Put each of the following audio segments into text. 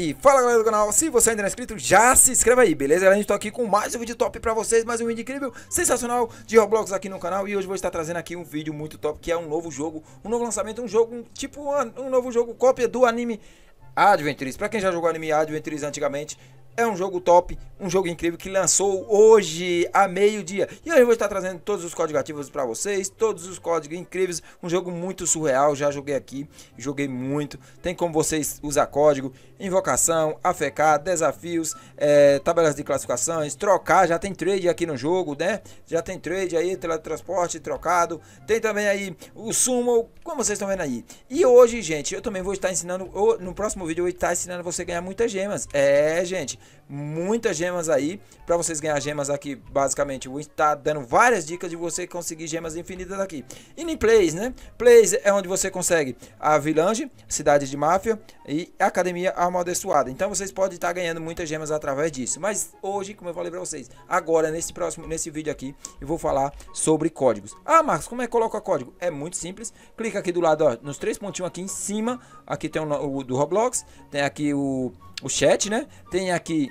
E fala galera do canal, se você ainda não é inscrito, já se inscreva aí, beleza? Galera, a gente tá aqui com mais um vídeo top pra vocês, mais um vídeo incrível, sensacional de Roblox aqui no canal E hoje vou estar trazendo aqui um vídeo muito top, que é um novo jogo, um novo lançamento, um jogo, um, tipo um, um novo jogo, cópia do anime Adventures. Pra quem já jogou anime Adventures antigamente, é um jogo top, um jogo incrível que lançou hoje a meio-dia. E hoje eu vou estar trazendo todos os códigos ativos para vocês, todos os códigos incríveis. Um jogo muito surreal, já joguei aqui, joguei muito. Tem como vocês usar código, invocação, afecar, desafios, é, tabelas de classificações, trocar. Já tem trade aqui no jogo, né? Já tem trade aí, teletransporte, trocado. Tem também aí o sumo, como vocês estão vendo aí. E hoje, gente, eu também vou estar ensinando, no próximo vídeo eu vou estar ensinando você a ganhar muitas gemas. É, gente muitas gemas aí para vocês ganhar gemas aqui. Basicamente, vou estar tá dando várias dicas de você conseguir gemas infinitas aqui. E em Plays, né? Plays é onde você consegue a Vilange, Cidade de Máfia e Academia Amaldiçoada. Então vocês podem estar ganhando muitas gemas através disso. Mas hoje, como eu falei para vocês, agora nesse próximo nesse vídeo aqui, eu vou falar sobre códigos. Ah, Marcos, como é que coloca código? É muito simples. Clica aqui do lado, ó, nos três pontinhos aqui em cima. Aqui tem o, o do Roblox, tem aqui o o chat, né? Tem aqui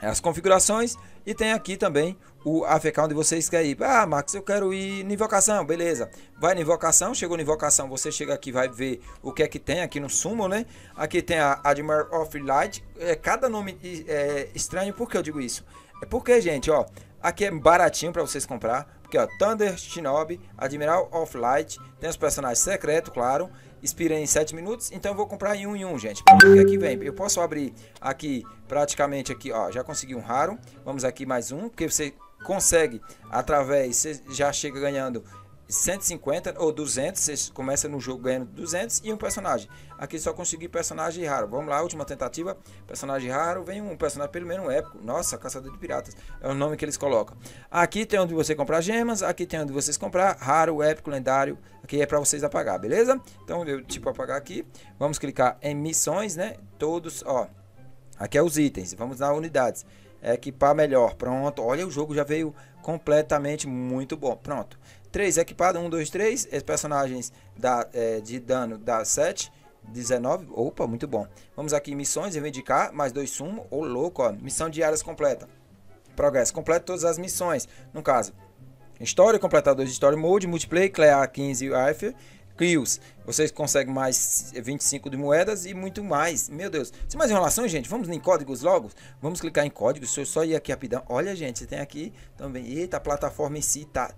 as configurações e tem aqui também o AFK onde vocês querem ir. Ah, Max, eu quero ir na invocação, beleza. Vai na invocação, chegou na invocação, você chega aqui vai ver o que é que tem aqui no sumo, né? Aqui tem a Admiral of Light, é, cada nome é estranho, por que eu digo isso? É porque, gente, ó, aqui é baratinho para vocês comprar, porque ó, Thunder, Shinobi, Admiral of Light, tem os personagens secretos, claro, expirei em 7 minutos, então eu vou comprar em 1 um em 1, um, gente. Porque aqui é vem, eu posso abrir aqui praticamente aqui, ó, já consegui um raro. Vamos aqui mais um, porque você consegue através, você já chega ganhando 150 ou 200, você começa no jogo ganhando 200 e um personagem. Aqui só consegui personagem raro. Vamos lá, última tentativa. Personagem raro, vem um personagem pelo menos um épico. Nossa, caçador de piratas é o nome que eles colocam. Aqui tem onde você comprar gemas, aqui tem onde vocês comprar raro, épico, lendário. Aqui é para vocês apagar, beleza? Então eu tipo apagar aqui. Vamos clicar em missões, né? Todos, ó. Aqui é os itens. Vamos na unidades. É equipar melhor. Pronto. Olha, o jogo já veio completamente muito bom. Pronto. 3 equipado, 1, 2, 3. os personagens da é, de dano dá 7. 19, opa, muito bom. Vamos aqui em missões, reivindicar, mais dois sumo, ô louco, ó. Missão de áreas completa. Progresso, completa todas as missões. No caso, história, completador de Story Mode, Multiplayer, Clear 15 Rifle, Crios. Vocês conseguem mais 25 de moedas e muito mais. Meu Deus. Sem mais enrolação, gente, vamos em códigos logo? Vamos clicar em códigos, se eu só ir aqui rapidão. Olha, gente, tem aqui também. Eita, a plataforma em si tá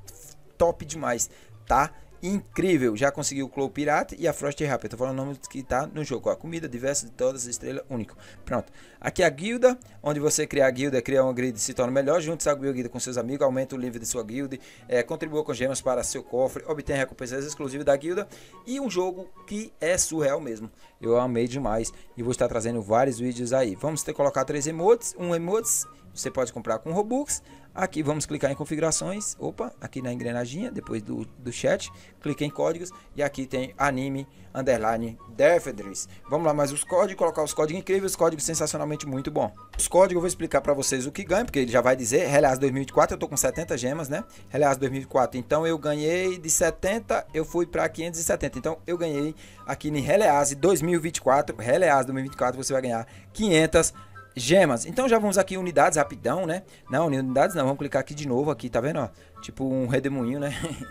top demais, tá? Incrível, já conseguiu o Clow Pirata e a Frost Rapper. Eu tô falando o nome que tá no jogo. A Comida diversa de todas, estrela único. Pronto. Aqui é a guilda, onde você cria a guilda, cria uma grid e se torna melhor. Junte a guilda com seus amigos, aumenta o nível de sua guilda, é, contribua com gemas para seu cofre, obtém recompensas exclusivas da guilda. E um jogo que é surreal mesmo. Eu amei demais e vou estar trazendo vários vídeos aí. Vamos ter que colocar três emotes, um emotes você pode comprar com Robux. Aqui vamos clicar em configurações. Opa, aqui na engrenaginha, depois do, do chat. Clique em códigos e aqui tem anime underline Defedris. Vamos lá, mais os códigos, colocar os códigos incríveis, os códigos sensacionalmente muito bom. Os códigos eu vou explicar para vocês o que ganha, porque ele já vai dizer. Relias 2004, eu tô com 70 gemas, né? Relias 2004, então eu ganhei de 70, eu fui para 570. Então eu ganhei aqui em Relias 2024, Relias 2024 você vai ganhar 500 gemas. Então já vamos aqui unidades rapidão, né? Não, unidades não. Vamos clicar aqui de novo aqui, tá vendo? Ó? Tipo um redemoinho, né?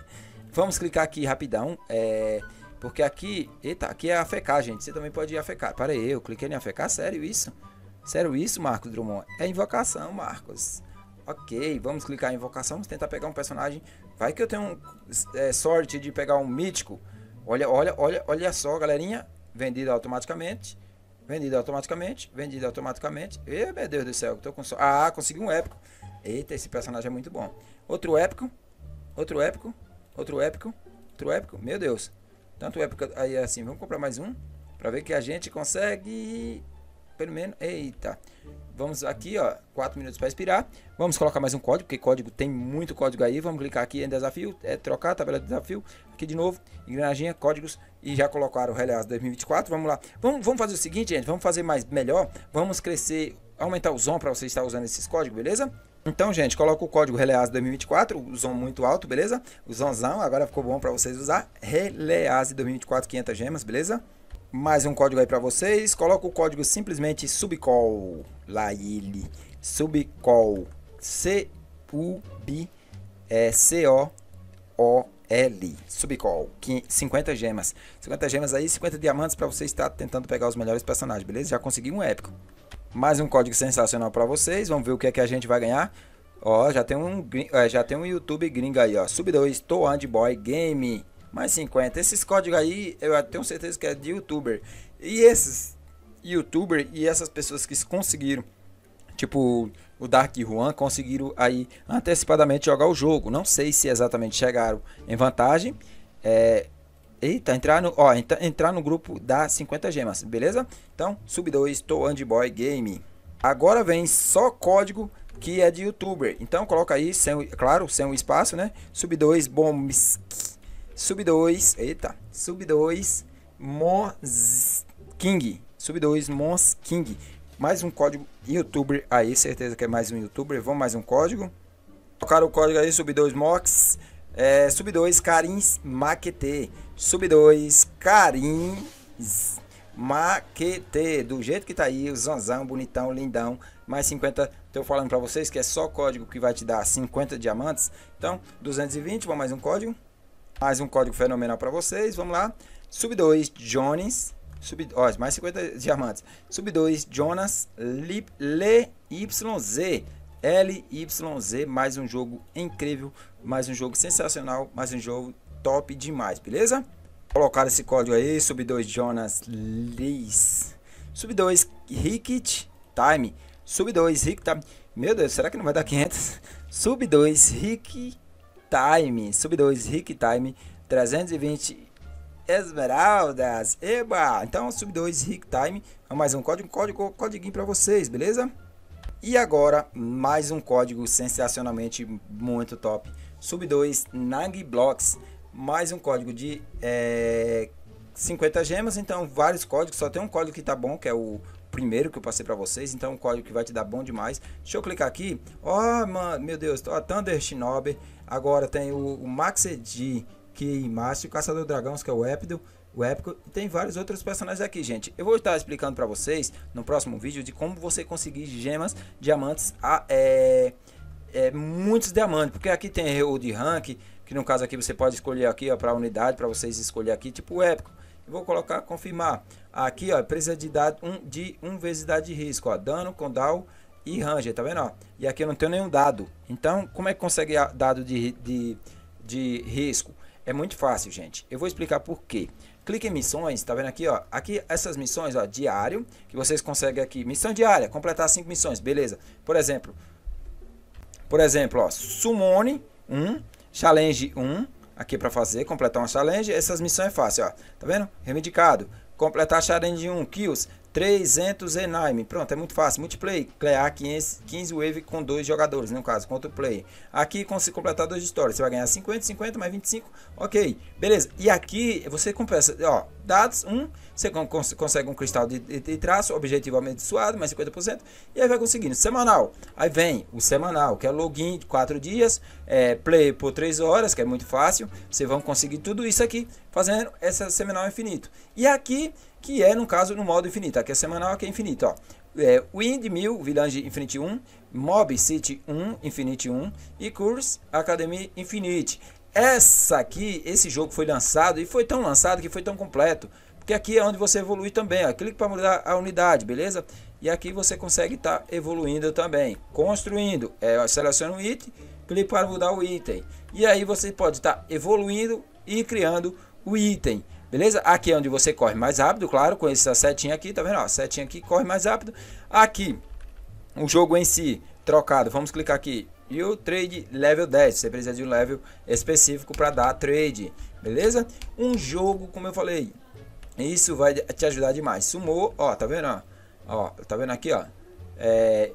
vamos clicar aqui rapidão. É... Porque aqui... Eita, aqui é afecar, gente. Você também pode afecar. Para aí, eu cliquei em afecar? Sério isso? Sério isso, Marcos Drummond? É invocação, Marcos. Ok, vamos clicar em invocação. Vamos tentar pegar um personagem. Vai que eu tenho é, sorte de pegar um mítico. Olha, olha, olha, olha só, galerinha. Vendido automaticamente. Vendido automaticamente, vendido automaticamente. E meu Deus do céu, tô com so... Ah, consegui um épico. Eita, esse personagem é muito bom. Outro épico. Outro épico. Outro épico. Outro épico. Meu Deus. Tanto épico aí assim, vamos comprar mais um para ver que a gente consegue pelo menos, eita. Vamos aqui, ó, 4 minutos para expirar. Vamos colocar mais um código, porque código tem muito código aí. Vamos clicar aqui em desafio, é trocar tabela de desafio. Aqui de novo, engrenagem, códigos e já colocaram o Relias 2024. Vamos lá. Vamos, vamos fazer o seguinte, gente, vamos fazer mais melhor. Vamos crescer, aumentar o zoom para você estar usando esses códigos, beleza? Então, gente, coloca o código release 2024, o zoom muito alto, beleza? O zomzão, agora ficou bom para vocês usar. release 2024 500 gemas, beleza? mais um código aí para vocês. Coloca o código simplesmente subcall, lá ele, subcall, C U B e é C O O L, subcall, 50 gemas. 50 gemas aí, 50 diamantes para você estar tentando pegar os melhores personagens, beleza? Já consegui um épico. Mais um código sensacional para vocês. Vamos ver o que é que a gente vai ganhar. Ó, já tem um, é, já tem um YouTube gringo aí, ó. Sub 2 Toad Boy Game mais 50. Esses códigos aí, eu tenho certeza que é de youtuber. E esses youtuber e essas pessoas que conseguiram, tipo o Dark Juan, conseguiram aí antecipadamente jogar o jogo. Não sei se exatamente chegaram em vantagem. É, Eita, entrar no, ó, entra, entrar no grupo dá 50 gemas, beleza? Então, sub 2, tô Andy Boy Game. Agora vem só código que é de youtuber. Então coloca aí, sem, claro, sem um espaço, né? Sub 2 bombs Sub 2, eita, Sub 2, Mos King. Sub 2, Mos King. Mais um código youtuber aí, certeza que é mais um youtuber. Vamos mais um código. Tocar o código aí, Sub 2 Mox. É, sub 2, Carins Maquetê. Sub 2, Carins Maquetê. Do jeito que tá aí, o zanzão, bonitão, lindão. Mais 50, tô falando pra vocês que é só código que vai te dar 50 diamantes. Então, 220, vamos mais um código. Mais um código fenomenal para vocês. Vamos lá. Sub 2 Jones. Sub, ó, mais 50 diamantes. Sub 2 Jonas Lip, Le YZ. LYZ, mais um jogo incrível, mais um jogo sensacional, mais um jogo top demais, beleza? Colocar esse código aí, sub 2 Jonas Liz, sub 2 Ricket Time, sub 2 Rick Time, meu Deus, será que não vai dar 500? Sub 2 Rick Time, sub 2 Rick Time, 320 Esmeraldas. Eba! Então, sub 2 Rick Time, é mais um código, código, código para vocês, beleza? E agora, mais um código sensacionalmente muito top. Sub 2 Nag Blocks, mais um código de é, eh, 50 gemas, então vários códigos, só tem um código que tá bom, que é o primeiro que eu passei para vocês, então é o código que vai te dar bom demais. Deixa eu clicar aqui. Ó, oh, meu Deus, a Thunder Shinobi. Agora tem o, o Max Edi, que é Master, o Caçador Dragões, que é o Épido o épico e tem vários outros personagens aqui, gente. Eu vou estar explicando para vocês no próximo vídeo de como você conseguir gemas, diamantes, a, é, é, muitos diamantes, porque aqui tem o de rank, que no caso aqui você pode escolher aqui para unidade, para vocês escolher aqui, tipo o épico vou colocar confirmar. Aqui, ó, precisa de dado um, de um vezes idade de risco, ó, dano, condal e ranger, tá vendo? Ó? E aqui eu não tenho nenhum dado. Então, como é que consegue dado de, de, de risco? É muito fácil, gente. Eu vou explicar por quê. Clique em missões, tá vendo aqui, ó? Aqui essas missões, ó, diário, que vocês conseguem aqui. Missão diária, completar cinco missões, beleza. Por exemplo, por exemplo, ó, Sumone 1, um, Challenge 1, um, aqui para fazer, completar uma challenge. Essas missões é fácil, ó. Tá vendo? Reivindicado. Completar a challenge de 1, kills. 300 Enaime. Pronto, é muito fácil. Multiplay, clear 15, 15 wave com dois jogadores, no caso, contra o play. Aqui, com se completar dois histórias, você vai ganhar 50, 50 mais 25. Ok, beleza. E aqui, você compensa, ó, dados um, você cons consegue um cristal de, de, de traço, objetivo amaldiçoado, mais 50%. E aí vai conseguindo. Semanal, aí vem o semanal, que é login de 4 dias, é, play por 3 horas, que é muito fácil. Vocês vão conseguir tudo isso aqui, fazendo essa semanal infinito. E aqui, que é, no caso, no modo infinito. Aqui é semanal, aqui é infinito. Ó. É, Windmill, Village Infinite 1, Mob City 1, Infinite 1 e Curse Academy Infinite. Essa aqui, esse jogo foi lançado e foi tão lançado que foi tão completo. Porque aqui é onde você evolui também. Ó. Clique para mudar a unidade, beleza? E aqui você consegue estar tá evoluindo também. Construindo. É, seleciona o item, clique para mudar o item. E aí você pode estar tá evoluindo e criando o item. Beleza? Aqui é onde você corre mais rápido, claro, com essa setinha aqui, tá vendo? Ó, setinha aqui corre mais rápido. Aqui, o jogo em si, trocado. Vamos clicar aqui. E o trade level 10. Você precisa de um level específico para dar trade. Beleza? Um jogo, como eu falei. Isso vai te ajudar demais. Sumou, ó, tá vendo? Ó, tá vendo aqui, ó. É,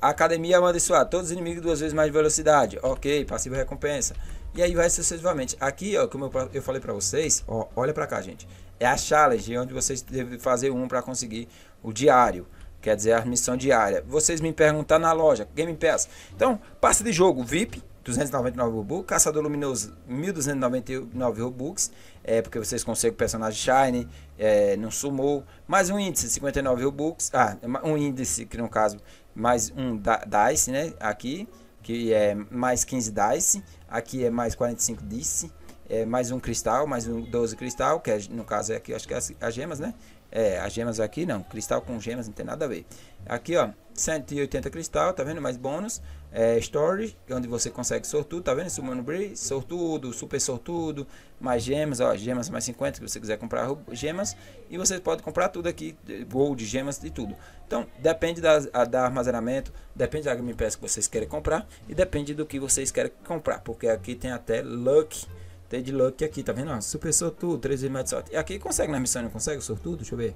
academia amaldiçoar. Todos os inimigos duas vezes mais velocidade. Ok, passivo recompensa. E aí vai sucessivamente. Aqui, ó, como eu, eu falei para vocês, ó, olha para cá, gente. É a challenge, onde vocês devem fazer um para conseguir o diário. Quer dizer, a missão diária. Vocês me perguntar na loja, Game Pass. Então, passe de jogo VIP, 299 Robux, Caçador Luminoso 1299 Robux, é porque vocês conseguem o personagem Shine, é, não sumou, mais um índice 59 Robux, ah, um índice que no caso mais um DICE, né, aqui, que é mais 15 dice, aqui é mais 45 dice, é mais um cristal, mais um 12 cristal, que é, no caso é aqui, acho que é as, as gemas, né? É, as gemas aqui não, cristal com gemas não tem nada a ver. Aqui ó, 180 cristal, tá vendo? Mais bônus é, Stories, onde você consegue sortudo, tá vendo? Summon Breeze, sortudo, super sortudo, mais gemas, ó, gemas mais 50, se você quiser comprar gemas, e você pode comprar tudo aqui, gold, gemas e tudo. Então, depende da, a, da armazenamento, depende da Game Pass que vocês querem comprar, e depende do que vocês querem comprar, porque aqui tem até Luck, tem de Luck aqui, tá vendo? super sortudo, 13 vezes mais de sorte. E aqui consegue na missão, não consegue sortudo? Deixa eu ver.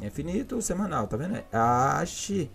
Infinito semanal, tá vendo? Ache...